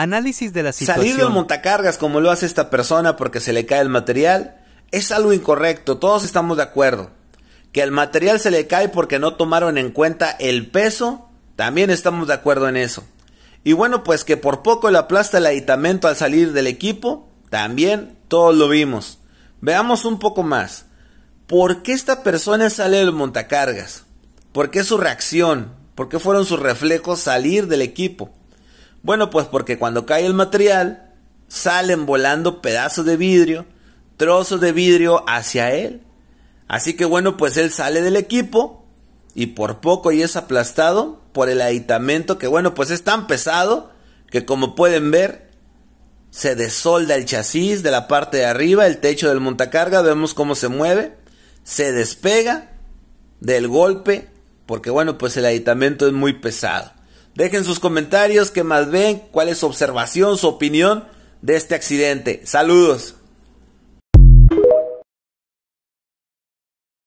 Análisis de la situación. Salir del montacargas como lo hace esta persona porque se le cae el material es algo incorrecto, todos estamos de acuerdo. Que el material se le cae porque no tomaron en cuenta el peso, también estamos de acuerdo en eso. Y bueno, pues que por poco le aplasta el aditamento al salir del equipo, también todos lo vimos. Veamos un poco más. ¿Por qué esta persona sale del montacargas? ¿Por qué su reacción? ¿Por qué fueron sus reflejos salir del equipo? Bueno, pues porque cuando cae el material, salen volando pedazos de vidrio, trozos de vidrio hacia él. Así que bueno, pues él sale del equipo y por poco y es aplastado por el aditamento que bueno, pues es tan pesado que como pueden ver, se desolda el chasis de la parte de arriba, el techo del montacarga, vemos cómo se mueve, se despega del golpe, porque bueno, pues el aditamento es muy pesado. Dejen sus comentarios, qué más ven, cuál es su observación, su opinión de este accidente. Saludos.